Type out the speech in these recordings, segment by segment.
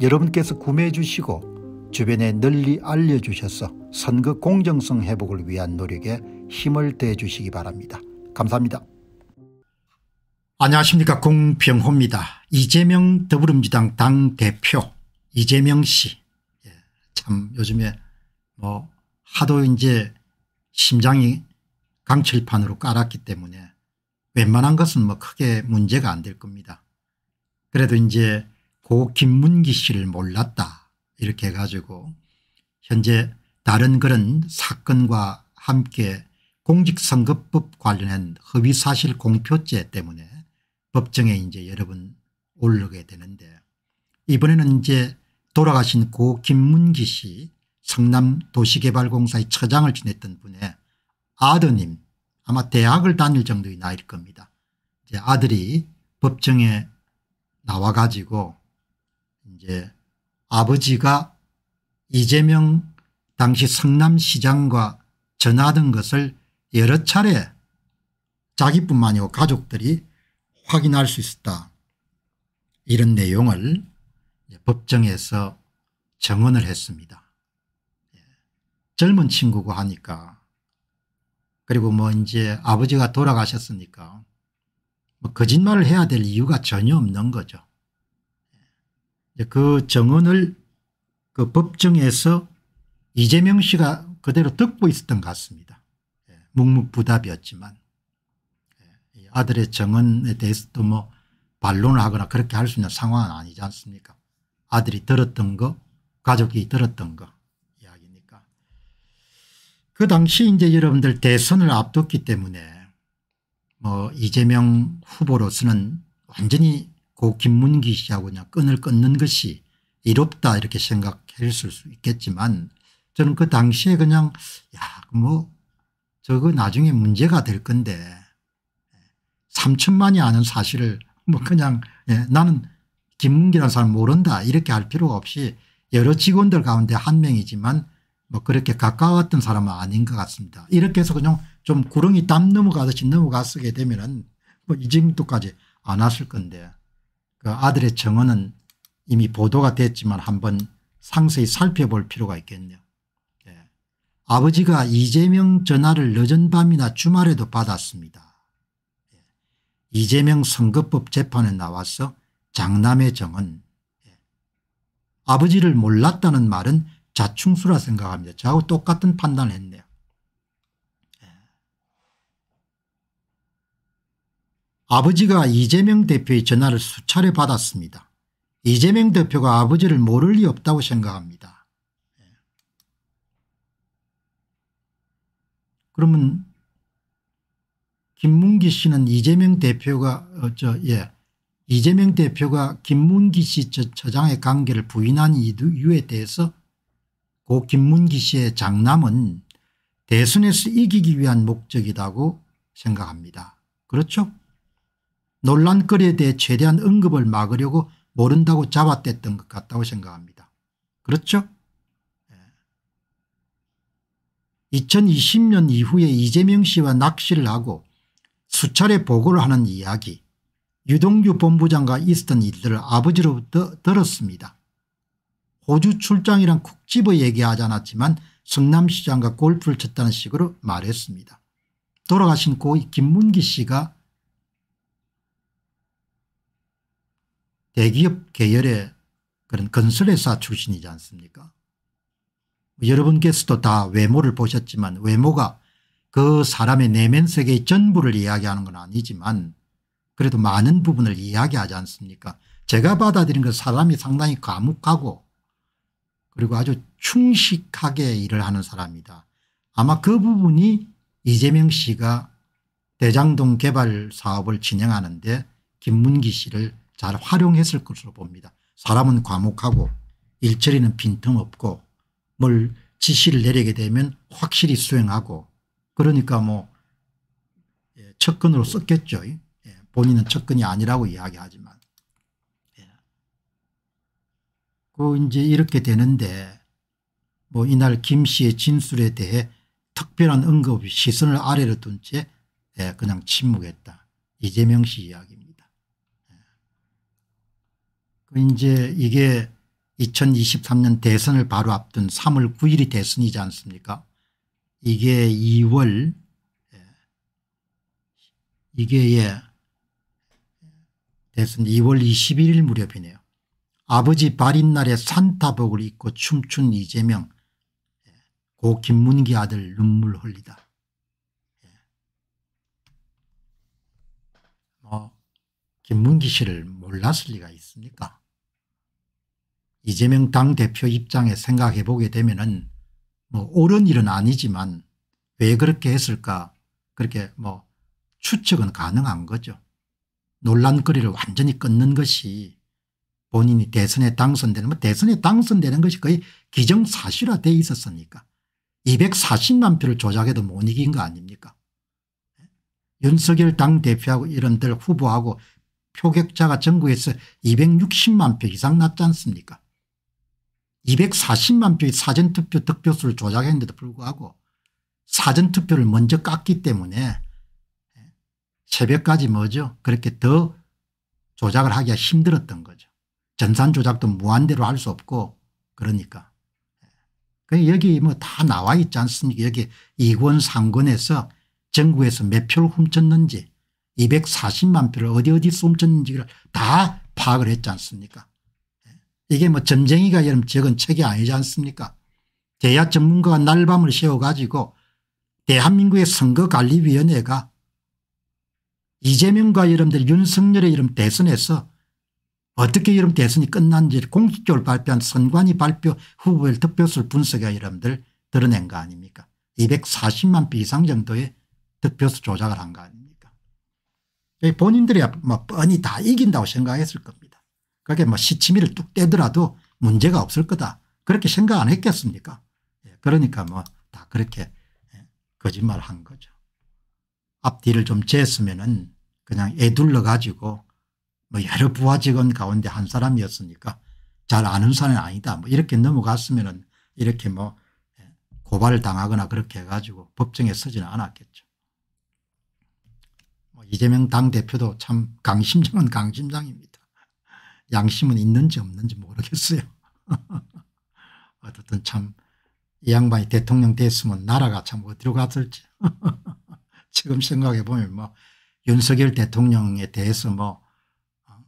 여러분께서 구매해 주시고 주변에 널리 알려주셔서 선거 공정성 회복을 위한 노력에 힘을 대 주시기 바랍니다. 감사합니다. 안녕하십니까 공병호입니다. 이재명 더불어민주당 당대표 이재명 씨. 예, 참 요즘에 뭐 하도 이제 심장이 강철판으로 깔았기 때문에 웬만한 것은 뭐 크게 문제가 안 될 겁니다. 그래도 이제 고 그 김문기 씨를 몰랐다 이렇게 해가지고 현재 다른 그런 사건과 함께 공직선거법 관련한 허위사실 공표죄 때문에 법정에 이제 여러 분 오르게 되는데 이번에는 이제 돌아가신 고 김문기 씨 성남 도시개발공사의 처장을 지냈던 분의 아드님 아마 대학을 다닐 정도의 나이일 겁니다. 이제 아들이 법정에 나와가지고 이제 아버지가 이재명 당시 성남시장과 전하던 것을 여러 차례 자기뿐만 아니고 가족들이 확인할 수 있었다. 이런 내용을 법정에서 정언을 했습니다. 예. 젊은 친구고 하니까 그리고 뭐 이제 아버지가 돌아가셨으니까 뭐 거짓말을 해야 될 이유가 전혀 없는 거죠. 그 정언을 그 법정에서 이재명 씨가 그대로 듣고 있었던 것 같습니다. 예, 묵묵부답이었지만 예, 아들의 정언에 대해서도 뭐 반론을 하거나 그렇게 할 수 있는 상황은 아니지 않습니까 아들이 들었던 거 가족이 들었던 거 이야기니까 그 당시 이제 여러분들 대선을 앞뒀기 때문에 뭐 이재명 후보로서는 완전히 고 그 김문기 씨하고 그냥 끈을 끊는 것이 이롭다 이렇게 생각했을 수 있겠지만 저는 그 당시에 그냥 야뭐 그 저거 나중에 문제가 될 건데 3천만이 예, 아는 사실을 뭐 그냥 예, 나는 김문기라는 사람 모른다 이렇게 할 필요가 없이 여러 직원들 가운데 한 명이지만 뭐 그렇게 가까웠던 사람은 아닌 것 같습니다. 이렇게 해서 그냥 좀 구렁이 땀 넘어가듯이 넘어가게 되면은 뭐 이 정도까지 안 왔을 건데 그 아들의 정언은 이미 보도가 됐지만 한번 상세히 살펴볼 필요가 있겠네요. 네. 아버지가 이재명 전화를 늦은 밤이나 주말에도 받았습니다. 네. 이재명 선거법 재판에 나와서 장남의 정은 네. 예. 아버지를 몰랐다는 말은 자충수라 생각합니다. 저하고 똑같은 판단을 했네요. 아버지가 이재명 대표의 전화를 수차례 받았습니다. 이재명 대표가 아버지를 모를 리 없다고 생각합니다. 예. 그러면 김문기 씨는 이재명 대표가 어저 예. 이재명 대표가 김문기 씨 처장의 관계를 부인한 이유에 대해서 고 김문기 씨의 장남은 대선에서 이기기 위한 목적이라고 생각합니다. 그렇죠? 논란거리에 대해 최대한 언급을 막으려고 모른다고 잡아댔던 것 같다고 생각합니다. 그렇죠? 2020년 예. 이후에 이재명 씨와 낚시를 하고 수차례 보고를 하는 이야기 유동규 본부장과 있었던 일들을 아버지로부터 들었습니다. 호주 출장이란 국 집어 얘기하지 않았지만 성남시장과 골프를 쳤다는 식으로 말했습니다. 돌아가신 고 김문기 씨가 대기업 계열의 그런 건설회사 출신이지 않습니까 뭐 여러분께서도 다 외모를 보셨지만 외모가 그 사람의 내면 세계의 전부를 이야기하는 건 아니지만 그래도 많은 부분을 이야기하지 않습니까 제가 받아들인 건 그 사람이 상당히 과묵하고 그리고 아주 충식하게 일을 하는 사람이다. 아마 그 부분이 이재명 씨가 대장동 개발 사업을 진행하는데 김문기 씨를 잘 활용했을 것으로 봅니다. 사람은 과묵하고 일처리는 빈틈없고 뭘 지시를 내리게 되면 확실히 수행하고 그러니까 뭐 척근으로 예, 썼겠죠. 예, 본인은 척근이 아니라고 이야기하지만. 예. 그 이제 이렇게 되는데 뭐 이날 김 씨의 진술에 대해 특별한 언급 시선을 아래로 둔 채 그냥 침묵했다. 이재명 씨 이야기입니다. 그 이제 이게 2023년 대선을 바로 앞둔 3월 9일이 대선이지 않습니까 이게 2월 예. 이게 예 대선 2월 21일 무렵이네요. 아버지 발인날에 산타복을 입고 춤춘 이재명 예. 고 김문기 아들 눈물 흘리다. 예. 뭐 김문기 씨를 몰랐을 리가 있습니까 이재명 당대표 입장에 생각해 보게 되면 은뭐 옳은 일은 아니지만 왜 그렇게 했을까 그렇게 뭐 추측은 가능한 거죠. 논란거리를 완전히 끊는 것이 본인이 대선에 당선되는 뭐 대선에 당선되는 것이 거의 기정사실화돼 있었으니까 240만 표를 조작해도 못 이긴 거 아닙니까 윤석열 당대표하고 이런 들 후보하고 표격자가 전국에서 260만 표 이상 났지 않습니까 240만 표의 사전투표 득표수를 조작했는데도 불구하고 사전투표를 먼저 깠기 때문에 새벽까지 뭐죠 그렇게 더 조작을 하기가 힘들었던 거죠. 전산 조작도 무한대로 할 수 없고 그러니까. 그 여기 뭐 다 나와 있지 않습니까 여기 2권 3권에서 전국에서 몇 표를 훔쳤는지 240만 표를 어디 어디서 훔쳤는지를 다 파악을 했지 않습니까 이게 뭐 점쟁이가 여름 적은 책이 아니지 않습니까 대야 전문가가 날밤을 새워가지고 대한민국의 선거관리위원회가 이재명과 여러분들 윤석열의 이름 대선에서 어떻게 이름 대선이 끝난지 공식적으로 발표한 선관위 발표 후보의 득표수를 분석해 여러분들 드러낸 거 아닙니까 240만 표 이상 정도의 득표수 조작을 한 거 아닙니까 예, 본인들이 뭐 뻔히 다 이긴다고 생각했을 겁니다. 그게 뭐 시치미를 뚝 떼더라도 문제가 없을 거다. 그렇게 생각 안 했겠습니까? 예, 그러니까 뭐 다 그렇게 예, 거짓말 한 거죠. 앞뒤를 좀 쟀으면은 그냥 애둘러 가지고 뭐 여러 부하 직원 가운데 한 사람이었으니까 잘 아는 사람이 아니다. 뭐 이렇게 넘어갔으면은 이렇게 뭐 예, 고발을 당하거나 그렇게 해가지고 법정에 서지는 않았겠죠. 뭐 이재명 당대표도 참 강심장은 강심장입니다. 양심은 있는지 없는지 모르겠어요. 뭐 어쨌든 참 이 양반이 대통령 됐으면 나라가 참 어디로 갔을지 지금 생각해 보면 뭐 윤석열 대통령에 대해서 뭐 어,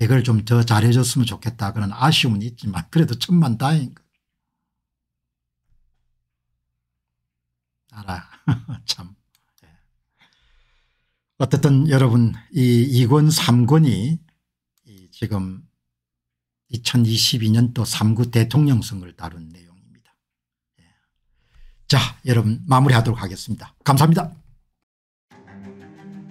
이걸 좀 더 잘해줬으면 좋겠다 그런 아쉬움은 있지만 그래도 천만 다행인 나라 참 예. 어쨌든 여러분 이 2권 3권이 지금 2022년도 3구 대통령 선거를 다룬 내용입니다. 예. 자 여러분 마무리하도록 하겠습니다. 감사합니다.